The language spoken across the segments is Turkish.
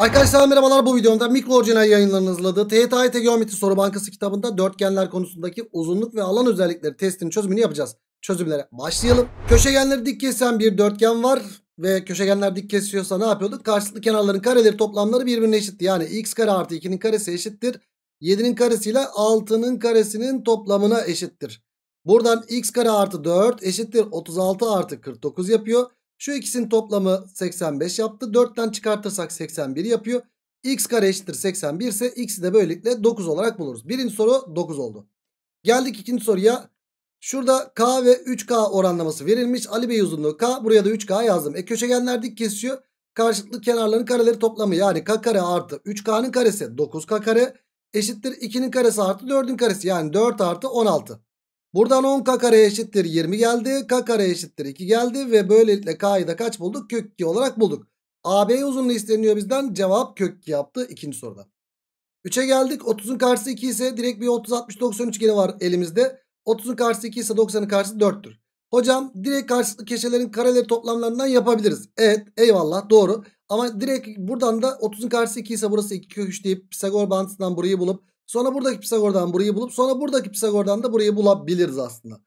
Arkadaşlar merhabalar bu videomda mikro orijinal yayınlarının hazırladığı TYT Geometri Soru Bankası kitabında dörtgenler konusundaki uzunluk ve alan özellikleri testinin çözümünü yapacağız. Çözümlere başlayalım. Köşegenleri dik kesen bir dörtgen var ve köşegenler dik kesiyorsa ne yapıyorduk? Karşılıklı kenarların kareleri toplamları birbirine eşitti. Yani x kare artı 2'nin karesi eşittir. 7'nin karesiyle 6'nın karesinin toplamına eşittir. Buradan x kare artı 4 eşittir 36 artı 49 yapıyor. Şu ikisinin toplamı 85 yaptı. 4'ten çıkartırsak 81 yapıyor. X kare eşittir 81 ise x'i de böylelikle 9 olarak buluruz. Birinci soru 9 oldu. Geldik ikinci soruya. Şurada K ve 3K oranlaması verilmiş. Ali Bey uzunluğu K. Buraya da 3K yazdım. E köşegenler dik kesiyor. Karşılıklı kenarların kareleri toplamı yani K kare artı 3K'nın karesi 9K kare eşittir 2'nin karesi artı 4'ün karesi yani 4 artı 16. Buradan 10 k kare eşittir 20 geldi. K kare eşittir 2 geldi. Ve böylelikle k'yı da kaç bulduk? Kök 2 olarak bulduk. AB uzunluğu isteniyor bizden. Cevap kök 2 yaptı ikinci soruda. 3'e geldik. 30'un karşısı 2 ise direkt bir 30 60 90 üçgeni var elimizde. 30'un karşısı 2 ise 90'ın karşısı 4'tür. Hocam direkt karşılıklı keşelerin kareleri toplamlarından yapabiliriz. Evet eyvallah doğru. Ama direkt buradan da 30'un karşısı 2 ise burası 2 kök 3 deyip Pisagor bantından burayı bulup Sonra buradaki Pisagor'dan burayı bulup sonra buradaki Pisagor'dan da burayı bulabiliriz aslında.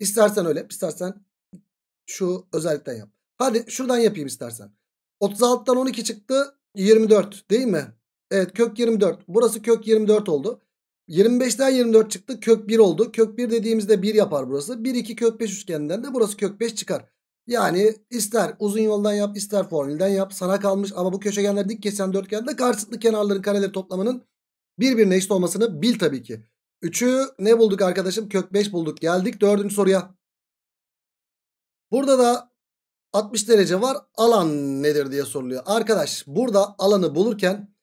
İstersen öyle istersen şu özellikten yap. Hadi şuradan yapayım istersen. 36'dan 12 çıktı 24 değil mi? Evet kök 24. Burası kök 24 oldu. 25'ten 24 çıktı kök 1 oldu. Kök 1 dediğimizde 1 yapar burası. 1 2 kök 5 üçgeninden de burası kök 5 çıkar. Yani ister uzun yoldan yap ister formülden yap sana kalmış ama bu köşegenler dik kesen dörtgende karşılıklı kenarların kareleri toplamının Birbirine eşit olmasını bil tabii ki. 3'ü ne bulduk arkadaşım? Kök 5 bulduk. Geldik 4. soruya. Burada da 60 derece var. Alan nedir diye soruluyor. Arkadaş burada alanı bulurken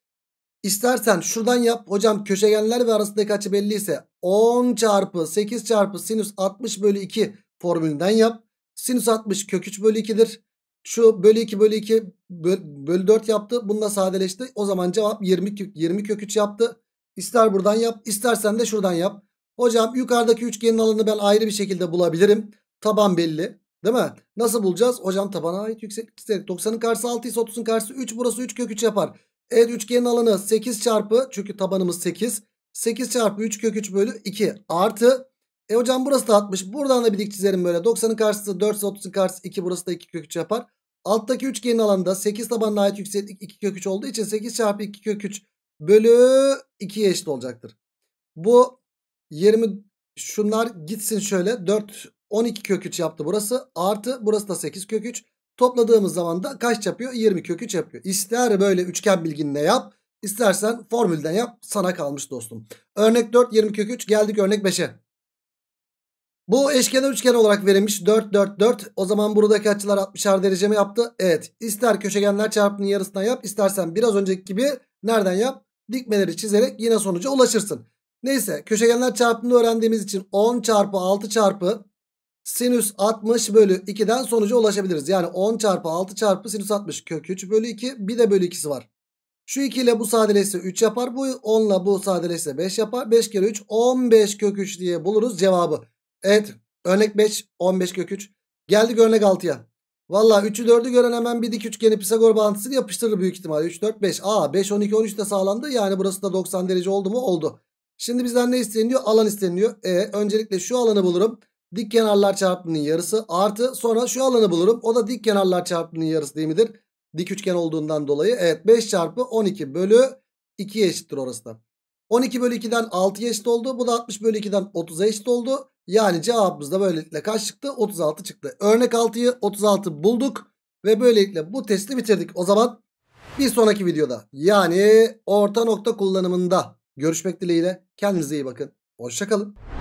istersen şuradan yap. Hocam köşegenler ve arasındaki açı belliyse 10 çarpı 8 çarpı sinüs 60 bölü 2 formülünden yap. Sinüs 60 kök 3 bölü 2'dir. Şu bölü 2 bölü 2 bölü 4 yaptı. Bunu da sadeleşti. O zaman cevap 20, 20 kök 3 yaptı. İster buradan yap istersen de şuradan yap. Hocam yukarıdaki üçgenin alanını ben ayrı bir şekilde bulabilirim. Taban belli. Değil mi? Nasıl bulacağız? Hocam tabana ait yükseklik istedik. 90'ın karşısı 6 ise 30'un karşısı 3. Burası 3 kök 3 yapar. Evet üçgenin alanı 8 çarpı çünkü tabanımız 8. 8 çarpı 3 kök 3 bölü 2 artı. E hocam burası da 60. Buradan da bir dik çizerim böyle. 90'ın karşısı 4 ise 30'un karşısı 2. Burası da 2 kök 3 yapar. Alttaki üçgenin alanında 8 tabanına ait yükseklik 2 kök 3 olduğu için 8 çarpı 2 kök 3 bölü 2'ye eşit olacaktır. Bu 20 şunlar gitsin şöyle 4 12 kök 3 yaptı burası artı burası da 8 kök 3 topladığımız zaman da kaç yapıyor 20 kök 3 yapıyor. İster böyle üçgen bilginle yap istersen formülden yap sana kalmış dostum. Örnek 4 20 kök 3 geldik örnek 5'e. Bu eşkenar üçgen olarak verilmiş 4 4 4 o zaman buradaki açılar 60'ar derece mi yaptı? Evet ister köşegenler çarpımının yarısına yap istersen biraz önceki gibi nereden yap? dikmeleri çizerek yine sonuca ulaşırsın. Neyse köşegenler çarpımını öğrendiğimiz için 10 çarpı 6 çarpı sinüs 60 bölü 2'den sonuca ulaşabiliriz. Yani 10 çarpı 6 çarpı sinüs 60 kök 3 bölü 2 bir de bölü 2'si var. Şu 2 ile bu sadeleşse 3 yapar. Bu 10 ile bu sadeleşse 5 yapar. 5 kere 3 15 kök 3 diye buluruz cevabı. Evet örnek 5 15 kök 3. Geldik örnek 6'ya. Valla 3'ü 4'ü gören hemen bir dik üçgeni Pisagor bağıntısını yapıştırır büyük ihtimalle. 3, 4, 5. Aa 5, 12, 13 de sağlandı. Yani burası da 90 derece oldu mu? Oldu. Şimdi bizden ne isteniyor Alan isteniyor E, öncelikle şu alanı bulurum. Dik kenarlar çarpımının yarısı artı sonra şu alanı bulurum. O da dik kenarlar çarpımının yarısı değil midir? Dik üçgen olduğundan dolayı. Evet 5 çarpı 12 bölü 2 eşittir orası da. 12 bölü 2'den 6 eşit oldu. Bu da 60 bölü 2'den 30'a eşit oldu. Yani cevabımız da böylelikle kaç çıktı? 36 çıktı. Örnek 6'yı 36 bulduk ve böylelikle bu testi bitirdik. O zaman bir sonraki videoda yani orta nokta kullanımında görüşmek dileğiyle kendinize iyi bakın. Hoşçakalın.